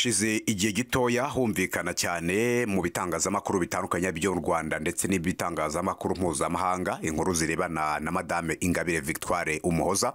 hashize igihe gitoya humvikana cyane mu bitangazamakuru bitandukanye by'u rwanda ndetse n'ibitangazamakuru mpuzamahanga inkuru zirebana na madame ingabire victoire umuhoza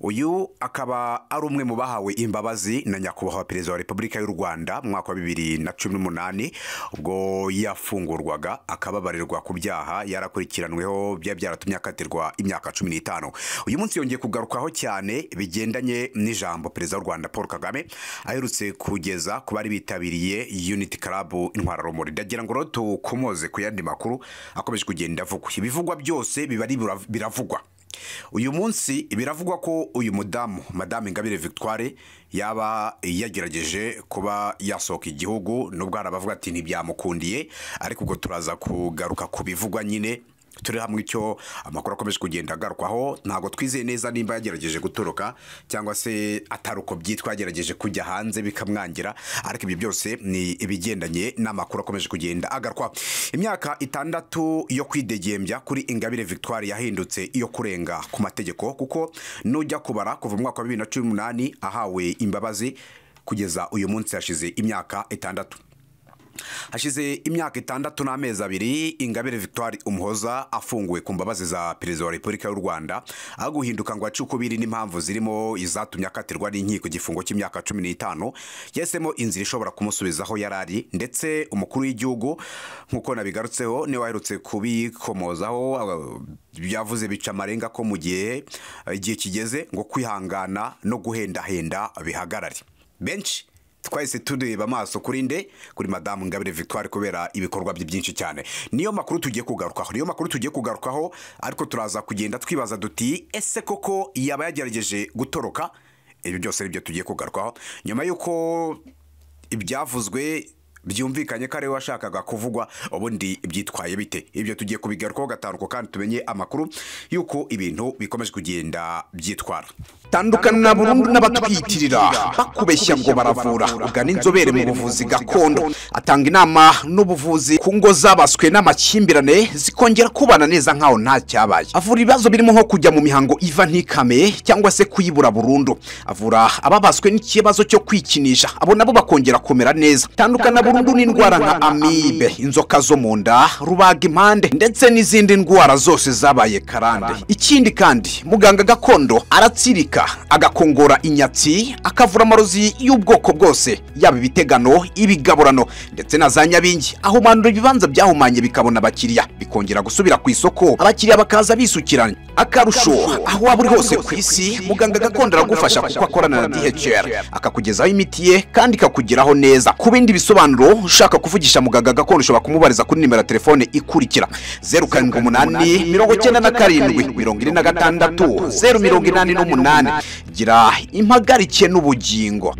uyu akaba ari umwe mu bahawe imbabazi na nyakubahwa perezida wa repubulika y'u rwanda mu mwaka wa bibiri na cumi n'umunani ubwo yafungurwaga akababarirwa ku byaha yarakurikiranweho byari byaratumye akatirwa imyaka cumi n'itanu uyu munsi yongeye kugarukaho cyane bigendanye n'ijambo perezida w'u rwanda paul kagame aherutse kugeza neza ku bari bitabiriye unity club intwararumuri ndagira ngo rero tukomoze ku yandi makuru akomeje kugenda avugwa ibivugwa byose biba biravugwa uyu munsi biravugwa ko uyu mudamu madamu ingabire victoire yaba yagerageje kuba yasohoka igihugu nubwo hari abavuga ati ntibyamukundiye ariko ubwo turaza kugaruka ku bivugwa nyine turi hamwe icyo amakuru akomeje kugenda agarukwaho ntabwo twizeye neza nimba yagerageje gutoroka cyangwa se ataruko uko byitwa yagerageje kujya hanze bikamwangira ariko ibyo byose ni ibigendanye n'amakuru akomeje kugenda agarukwaho imyaka itandatu yo kwidegembya kuri ingabire victoire yahindutse iyo kurenga ku mategeko kuko nujya kubara kuva mu mwaka wa bibiri na cumi n'umunani ahawe imbabazi kugeza uyu munsi hashize imyaka itandatu hashize imyaka itandatu n'amezi abiri ingabire victoire umuhoza afunguwe ku mbabazi za perezida wa repubulika y'u rwanda aho guhinduka ngo ace ukubiri n'impamvu zirimo izatumye akatirwa n'inkiko igifungo cy'imyaka cumi n'itanu yahisemo inzira ishobora kumusubizaho yari ari ndetse umukuru w'igihugu nk'uko nabigarutseho niwe waherutse kubikomozaho byavuze bica amarenga ko mu gihe igihe kigeze ngo kwihangana no guhendahenda bihagarare benshi twahise tureba amaso kuri nde kuri madamu ngabire victoire kubera ibikorwa bye byinshi cyane niyo makuru tugiye kugarukaho niyo makuru tugiye kugarukaho ariko turaza kugenda twibaza duti ese koko yaba yagerageje gutoroka ibi byose ni byo tugiye kugarukaho nyuma y'uko ibyavuzwe byumvikanye ko ariwe washakaga kuvugwa ubundi byitwaye bite ibyo tugiye kubigarukaho gatanuko kandi tumenye amakuru y'uko ibintu bikomeje kugenda byitwara tandukana burundu n'abatwitirira bakubeshya ngo baravura ugana inzobere mu buvuzi gakondo atanga inama n'ubuvuzi ku ngo zabaswe n'amakimbirane zikongera kubana neza nk'aho nta cyabaye avura ibibazo birimo nko kujya mu mihango iva ntikame cyangwa se kuyibura burundu avura ababaswe n'ikibazo cyo kwikinisha abo nabo bakongera kumera neza tandukana burundu n'indwara nka amibe inzoka zo mu nda rubaga impande ndetse n'izindi ndwara zose zabaye karande ikindi kandi muganga gakondo aratsirika agakongora inyatsi akavura amarozi y'ubwoko bwose yaba ibitegano ibigaburano ndetse na za nyabingi ahumandura ibibanza byahumanye bikabona abakiriya bikongera gusubira ku isoko abakiriya bakaza bisukiranye akarusho aho waba uri hose ku isi muganga gakondo aragufasha kuko akorana na dhr akakugezaho imiti ye kandi ikakugeraho neza ku bindi bisobanuro ushaka kuvugisha muganga gakondo ushobora kumubariza kuri nimero ya telefone ikurikira zeru karindwi umunani mirongo icyenda na karindwi mirongo ine na gatandatu zeru mirongo inani n'umunani gira impagarike n'ubugingo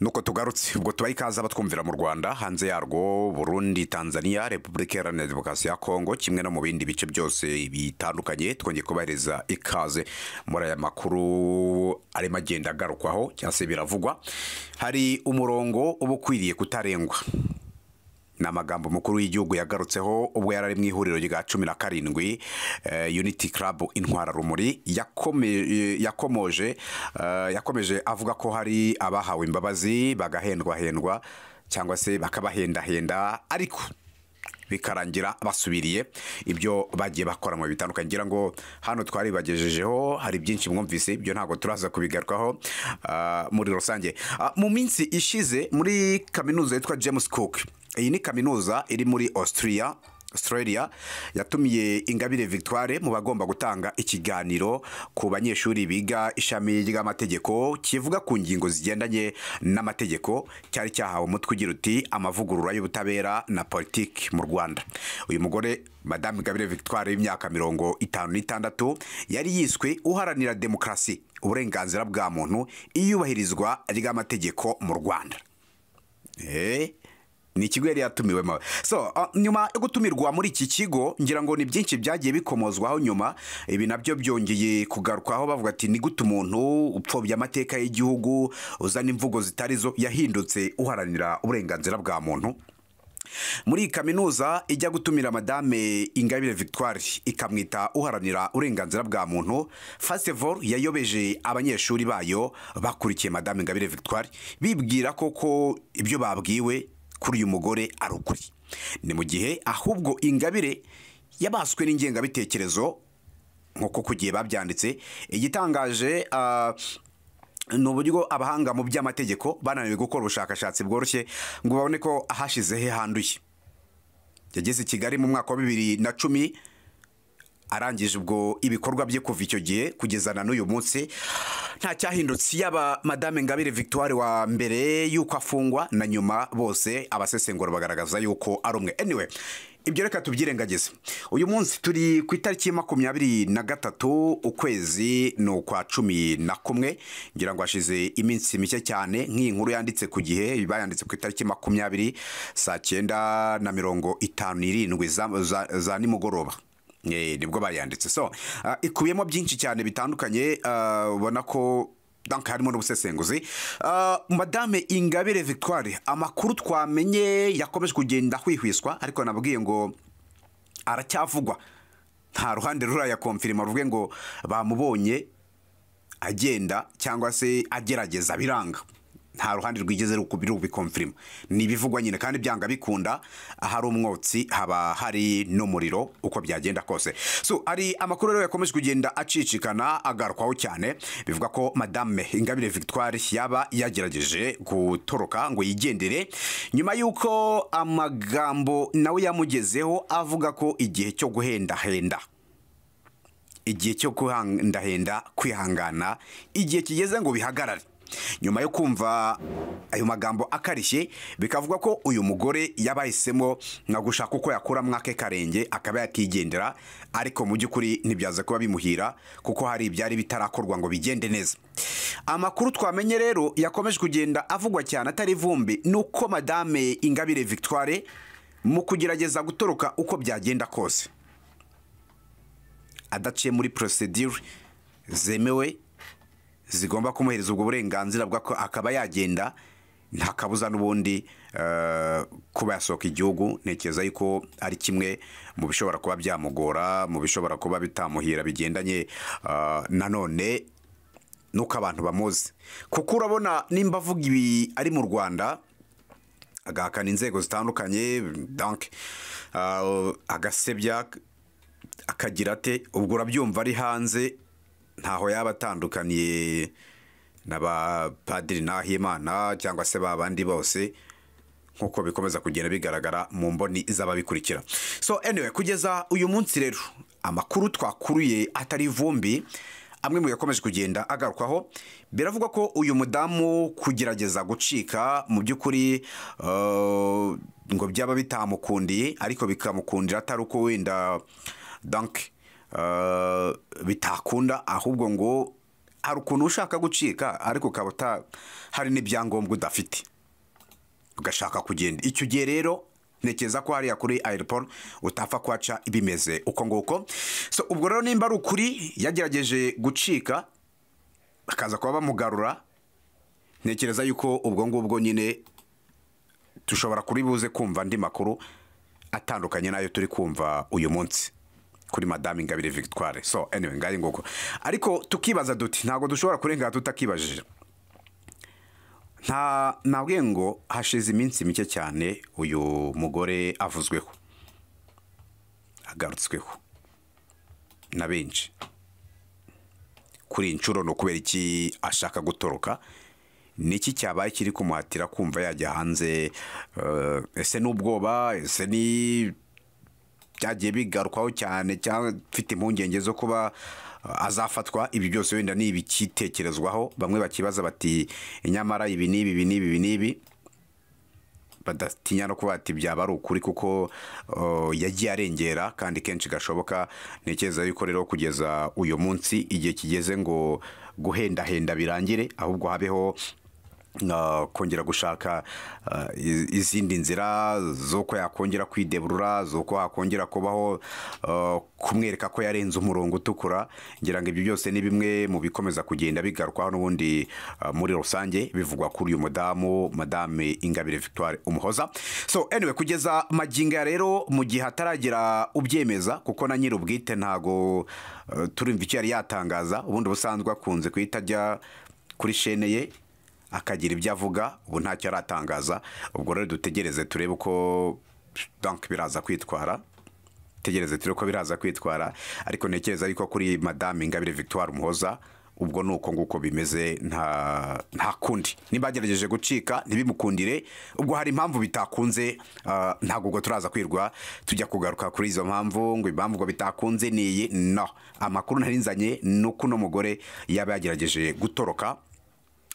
nuko tugarutse ubwo tubaye ikaza abatwumvira mu rwanda hanze yarwo burundi tanzania repubulika iharanira demokarasi ya kongo kimwe no mu bindi bice byose bitandukanye twongeye kubahereza ikaze muri aya makuru arimo agenda agarukwaho cyangwa se biravugwa hari umurongo uba ukwiriye kutarengwa ni amagambo mukuru y’igihugu yagarutseho ubwo yari ari mu ihuriro rya cumi na karindwi eh, uniti club intwara rumuri eh, yakomoje eh, yakomeje avuga ko hari abahawe imbabazi bagahendwahendwa cyangwa se bakabahendahenda ariko bikarangira basubiriye ibyo bagiye bakora mu bitandukanye ngira ngo hano twaribagejejeho hari byinshi mwumvise ibyo ntabwo turaza kubigarukaho muri rusange ah, mu minsi ishize muri kaminuza yitwa james cook iyi ni kaminuza iri muri Austria Australia yatumiye Ingabire Victoire mu bagomba gutanga ikiganiro ku banyeshuri biga ishami ry'amategeko kivuga ku ngingo zigendanye n'amategeko cyari cyahawe umutwe ugira uti amavugurura y'ubutabera na politiki mu Rwanda uyu mugore Madame Ingabire Victoire y'imyaka mirongo itanu n'itandatu yari yiswe uharanira demokarasi uburenganzira bwa muntu iyubahirizwa ry'amategeko mu Rwanda eh ni ikigo yari yatumiwemo so ah, nyuma yo gutumirwa muri iki kigo ngira ngo ni byinshi byagiye bikomozwaho nyuma ibi nabyo byongeye kugarukwaho bavuga ati ni gute umuntu upfobya amateka y'igihugu uzana imvugo zitari zo yahindutse uharanira uburenganzira bwa muntu muri iyi kaminuza ijya gutumira madame ingabire victoire ikamwita uharanira uburenganzira bwa muntu fasitevo yayobeje abanyeshuri bayo bakurikiye madame ingabire victoire bibwira koko ibyo babwiwe kuri uyu mugore ari ukuri ni mu gihe ahubwo ingabire yabaswe n'ingengabitekerezo nk'uko ku gihe babyanditse igitangaje ah, ni uburyo abahanga mu by'amategeko bananiwe gukora ubushakashatsi bworoshye ngo babone ko ahashize he handuye yageze i kigali mu mwaka wa bibiri na cumi arangije ubwo ibikorwa bye kuva icyo gihe kugezana n'uyu munsi nta cyahindutse yaba madame ngabire victoire wa mbere y'uko afungwa na nyuma bose abasesengura bagaragaza yuko ari umwe anyway ibyo reka tubyirengagize uyu munsi turi ku itariki makumyabiri na gatatu ukwezi ni ukwa cumi na kumwe ngira ngo hashize iminsi mike cyane nk'iyi nkuru yanditse ku gihe yanditse ku itariki makumyabiri saa cyenda na mirongo itanu irindwi za nimugoroba Eh, nibwo bayanditse so eh, ikubiyemo byinshi cyane bitandukanye eh, ubona ko danke harimo n'ubusesenguzi madame ingabire victoire amakuru twamenye yakomeje kugenda hwihwiswa ariko nabwiye ngo aracyavugwa nta ruhande rurayakomfirima ruvuge ngo bamubonye agenda cyangwa se agerageza biranga nta ruhande rwigeze rubikomfirima ni ibivugwa nyine kandi byanga bikunda ahari umwotsi haba hari n'umuriro uko byagenda kose so hari amakuru rero yakomeje kugenda acicikana agarukwaho cyane bivuga ko madame ingabire victoire yaba yagerageje gutoroka ngo yigendere nyuma y'uko amagambo nawe yamugezeho avuga ko igihe cyo guhendahenda igihe cyo guhendahenda kwihangana igihe kigeze ngo bihagarare nyuma yo kumva ayo magambo akarishye bikavugwa ko uyu mugore yabahisemo nka gushaka uko yakuramo ake karenge akaba yakigendera ariko mu by'ukuri ntibyaza kuba bimuhira kuko hari ibyari bitarakorwa ngo bigende neza amakuru twamenye rero yakomeje kugenda avugwa cyane atari ivumbi ni uko madame ingabire victoire mu kugerageza gutoroka uko byagenda kose adaciye muri procedure zemewe zigomba kumuhereza ubwo burenganzira bw'ako akaba yagenda nta kabuza n'ubundi eh, kuba yasohoka igihugu ntekereza yuko ari kimwe mu bishobora kuba byamugora mu bishobora kuba bitamuhira bigendanye eh, nanone nuko abantu bamuzi kuko urabona nimba avuga ibi ari mu rwanda agahakana inzego zitandukanye eh, agasebya akagira ate ubwo urabyumva ari hanze ntaho yaba atandukaniye na n'ahimana cyangwa se ba bandi bose nk'uko bikomeza kugenda bigaragara mu mboni z'ababikurikira so anyway kugeza uyu munsi rero amakuru twakuruye atari ivumbi amwe mu yakomeje kugenda agarukwaho biravugwa ko uyu mudamu kugerageza gucika mu by'ukuri uh, ngo byaba bitamukundiye ariko bikamukundira atari uko wenda danke Eh, bitakunda ahubwo ngo hari ukuntu ushaka gucika ariko ukaba hari n'ibyangombwa udafite ugashaka kugenda icyo gihe rero ntekereza ko hariya kuri ayiroporo utapfa kwaca ibimeze uko nguko so ubwo rero nimba ari ukuri yagerageje gucika akaza kuba bamugarura ntekereza yuko ubwo ngubwo nyine dushobora kuri buze kumva andi makuru atandukanye n'ayo turi kumva uyu munsi kuri madame ingabire victoire so anyway ngari nguko ariko tukibaza duti ntabwo dushobora kurenga tutakibajije nta nabwe ngo hashize iminsi mike cyane uyu mugore avuzweho agarutsweho na benshi kuri inshuro ni ukubera iki ashaka gutoroka niki cyabaye kiri kumuhatira kumva yajya hanze ese eh, n'ubwoba ese ni byagiye bigarukwaho cyane cyangwa mfite impungenge zo kuba uh, azafatwa ibi byose wenda ni ibikitekerezwaho bamwe bakibaza bati nyamara ibi n'ibi ibi n'ibi ibi n'ibi badatinya no kuba bati byaba ari ukuri kuko uh, yagiye arengera kandi kenshi gashoboka ntekereza yuko rero kugeza uyu munsi igihe kigeze ngo guhendahenda birangire ahubwo habeho kongera gushaka eh, izindi nzira z'uko yakongera kwideburura z'uko hakongera kubaho eh, kumwereka ko yarenze umurongo utukura ngira ngo ibyo byose ni bimwe mu bikomeza kugenda bigarukwaho n'ubundi eh, muri rusange bivugwa kuri uyu mudamu madame ingabire victoire umuhoza so anyway kugeza maginga rero mu gihe hataragera ubyemeza kuko na nyir'ubwite ntago turumva icyo yari yatangaza ubundi busanzwe akunze guhita ajya kuri shene akagira ibyo avuga ubu ntacyo aratangaza ubwo rero dutegereze turebe uko banki biraza kwitwara dutegereze turebe uko biraza kwitwara ariko ntekereza ariko kuri madame ingabire victoire umuhoza ubwo ni uko nguko bimeze nta kundi nimba yagerageje gucika ntibimukundire ubwo hari impamvu bitakunze ah, ntabwo ubwo turaza kwirwa tujya kugaruka kuri izo mpamvu ngo impamvu ngo bitakunze ni iyi no amakuru ntarinzanye ni uko uno mugore yaba yagerageje gutoroka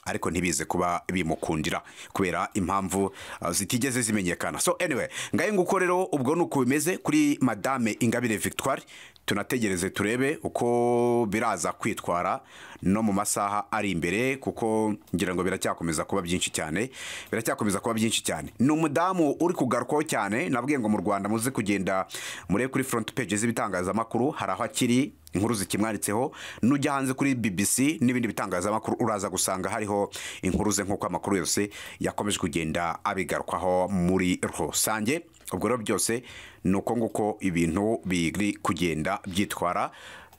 ariko ntibize kuba bimukundira kubera impamvu uh, zitigeze zimenyekana so anyway ngahe nguko rero ubwo ni uko bimeze kuri madame ingabire victoire tunategereze turebe uko biraza kwitwara no mu masaha ari imbere kuko ngira ngo biracyakomeza kuba byinshi cyane biracyakomeza kuba byinshi cyane ni umudamu uri kugarukwaho cyane nabwiye ngo mu rwanda muze kugenda murebe kuri front page z'ibitangazamakuru hari aho akiri inkuru zikimwanditseho nujya hanze kuri bbc n'ibindi bitangazamakuru uraza gusanga hariho inkuru ze nk'uko amakuru yose yakomeje kugenda abigarukwaho muri rusange ubwo rero byose ni uko nguko ibintu biri kugenda byitwara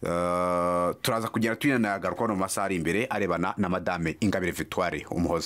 uh, turaza kugenda tuyinanagarukaho mu masaha ari imbere arebana na madame ingabire victoire umuhoza